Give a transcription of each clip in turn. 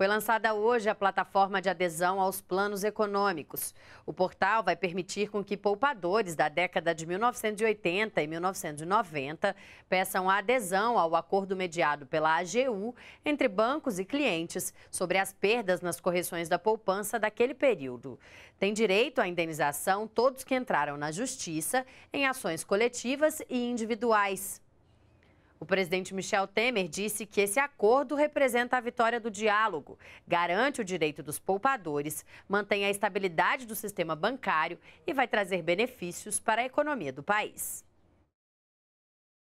Foi lançada hoje a plataforma de adesão aos planos econômicos. O portal vai permitir com que poupadores da década de 1980 e 1990 peçam a adesão ao acordo mediado pela AGU entre bancos e clientes sobre as perdas nas correções da poupança daquele período. Tem direito à indenização todos que entraram na justiça em ações coletivas e individuais. O presidente Michel Temer disse que esse acordo representa a vitória do diálogo, garante o direito dos poupadores, mantém a estabilidade do sistema bancário e vai trazer benefícios para a economia do país.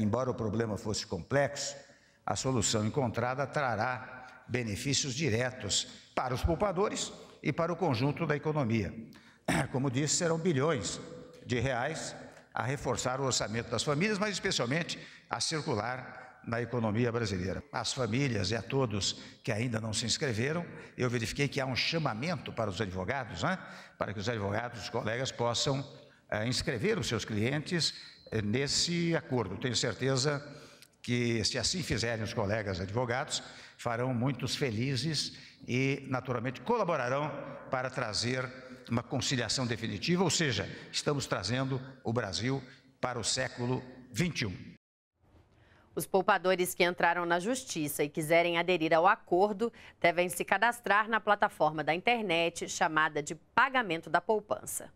Embora o problema fosse complexo, a solução encontrada trará benefícios diretos para os poupadores e para o conjunto da economia. Como disse, serão bilhões de reais a reforçar o orçamento das famílias, mas especialmente a circular na economia brasileira. As famílias e a todos que ainda não se inscreveram, eu verifiquei que há um chamamento para os advogados, né? para que os advogados, os colegas, possam eh, inscrever os seus clientes eh, nesse acordo. Tenho certeza que, se assim fizerem os colegas advogados, farão muitos felizes e, naturalmente, colaborarão para trazer uma conciliação definitiva, ou seja, estamos trazendo o Brasil para o século XXI. Os poupadores que entraram na justiça e quiserem aderir ao acordo devem se cadastrar na plataforma da internet chamada de Pagamento da Poupança.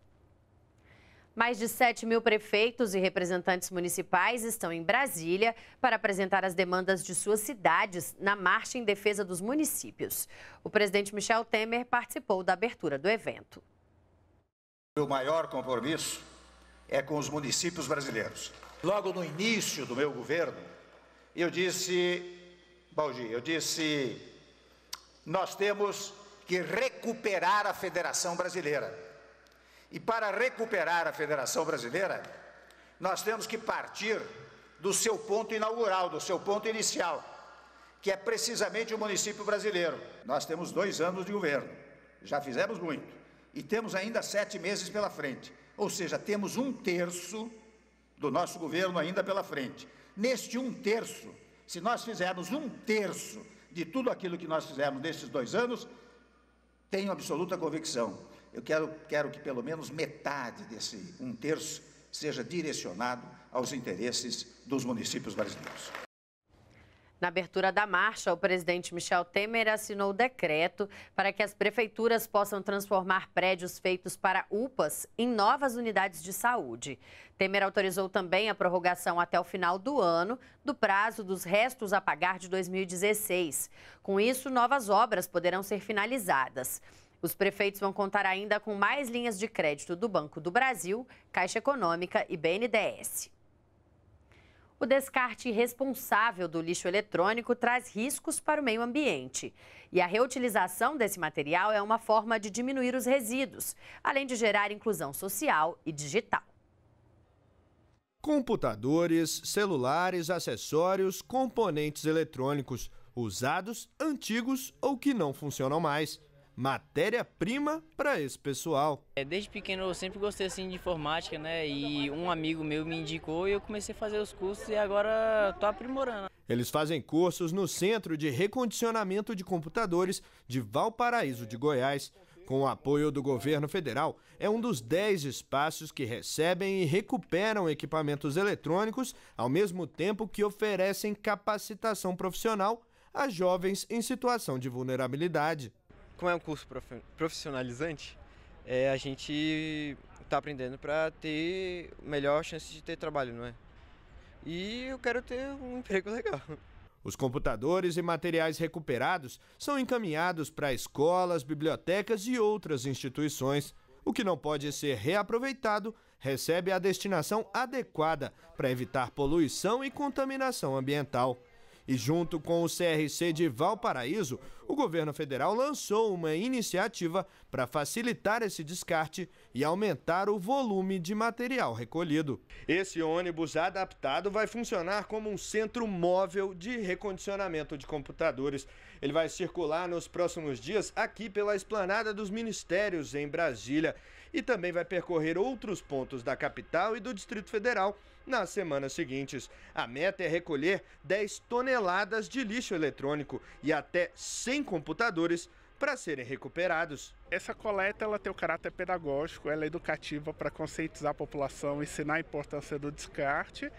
Mais de 7 mil prefeitos e representantes municipais estão em Brasília para apresentar as demandas de suas cidades na Marcha em Defesa dos Municípios. O presidente Michel Temer participou da abertura do evento. Meu maior compromisso é com os municípios brasileiros. Logo no início do meu governo, eu disse, Baldi, eu disse, nós temos que recuperar a Federação Brasileira. E para recuperar a Federação Brasileira, nós temos que partir do seu ponto inaugural, do seu ponto inicial, que é precisamente o município brasileiro. Nós temos dois anos de governo, já fizemos muito e temos ainda sete meses pela frente, ou seja, temos um terço do nosso governo ainda pela frente. Neste um terço, se nós fizermos um terço de tudo aquilo que nós fizemos nesses dois anos, tenho absoluta convicção. Eu quero, quero que pelo menos metade desse um terço seja direcionado aos interesses dos municípios brasileiros. Na abertura da marcha, o presidente Michel Temer assinou o decreto para que as prefeituras possam transformar prédios feitos para UPAs em novas unidades de saúde. Temer autorizou também a prorrogação até o final do ano do prazo dos restos a pagar de 2016. Com isso, novas obras poderão ser finalizadas. Os prefeitos vão contar ainda com mais linhas de crédito do Banco do Brasil, Caixa Econômica e BNDES. O descarte irresponsável do lixo eletrônico traz riscos para o meio ambiente. E a reutilização desse material é uma forma de diminuir os resíduos, além de gerar inclusão social e digital. Computadores, celulares, acessórios, componentes eletrônicos, usados, antigos ou que não funcionam mais matéria-prima para esse pessoal. É, desde pequeno eu sempre gostei assim de informática, né? E um amigo meu me indicou e eu comecei a fazer os cursos e agora tô aprimorando. Eles fazem cursos no Centro de Recondicionamento de Computadores de Valparaíso de Goiás. Com o apoio do governo federal, é um dos 10 espaços que recebem e recuperam equipamentos eletrônicos, ao mesmo tempo que oferecem capacitação profissional a jovens em situação de vulnerabilidade como é um curso profissionalizante, é, a gente está aprendendo para ter melhor chance de ter trabalho, não é? E eu quero ter um emprego legal. Os computadores e materiais recuperados são encaminhados para escolas, bibliotecas e outras instituições. O que não pode ser reaproveitado recebe a destinação adequada para evitar poluição e contaminação ambiental. E junto com o CRC de Valparaíso, o governo federal lançou uma iniciativa para facilitar esse descarte e aumentar o volume de material recolhido. Esse ônibus adaptado vai funcionar como um centro móvel de recondicionamento de computadores. Ele vai circular nos próximos dias aqui pela esplanada dos ministérios em Brasília e também vai percorrer outros pontos da capital e do Distrito Federal nas semanas seguintes. A meta é recolher 10 toneladas de lixo eletrônico e até 100 computadores para serem recuperados. Essa coleta ela tem o caráter pedagógico, ela é educativa para conscientizar a população, ensinar a importância do descarte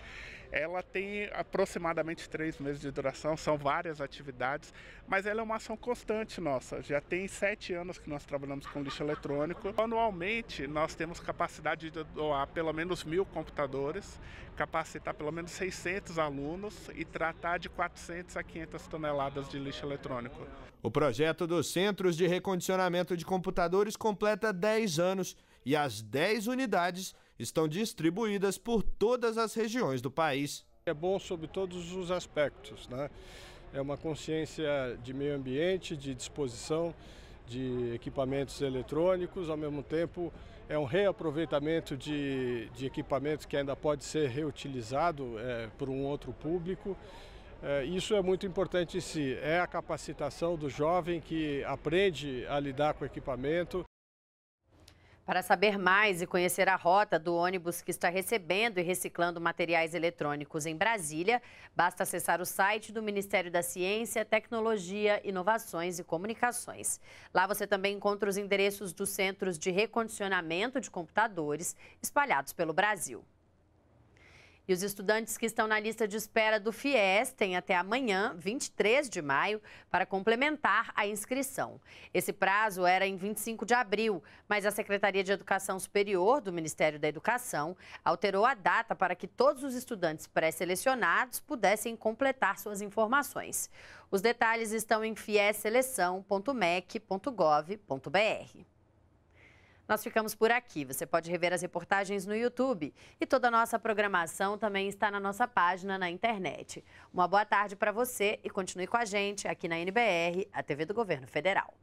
ela tem aproximadamente três meses de duração, são várias atividades, mas ela é uma ação constante nossa. Já tem sete anos que nós trabalhamos com lixo eletrônico. Anualmente, nós temos capacidade de doar pelo menos mil computadores, capacitar pelo menos 600 alunos e tratar de 400 a 500 toneladas de lixo eletrônico. O projeto dos Centros de Recondicionamento de Computadores completa 10 anos e as 10 unidades estão distribuídas por todas as regiões do país. É bom sobre todos os aspectos, né? É uma consciência de meio ambiente, de disposição de equipamentos eletrônicos, ao mesmo tempo é um reaproveitamento de, de equipamentos que ainda pode ser reutilizado é, por um outro público. É, isso é muito importante em si, é a capacitação do jovem que aprende a lidar com o equipamento para saber mais e conhecer a rota do ônibus que está recebendo e reciclando materiais eletrônicos em Brasília, basta acessar o site do Ministério da Ciência, Tecnologia, Inovações e Comunicações. Lá você também encontra os endereços dos centros de recondicionamento de computadores espalhados pelo Brasil. E os estudantes que estão na lista de espera do FIES têm até amanhã, 23 de maio, para complementar a inscrição. Esse prazo era em 25 de abril, mas a Secretaria de Educação Superior do Ministério da Educação alterou a data para que todos os estudantes pré-selecionados pudessem completar suas informações. Os detalhes estão em fieseleção.mec.gov.br. Nós ficamos por aqui. Você pode rever as reportagens no YouTube. E toda a nossa programação também está na nossa página na internet. Uma boa tarde para você e continue com a gente aqui na NBR, a TV do Governo Federal.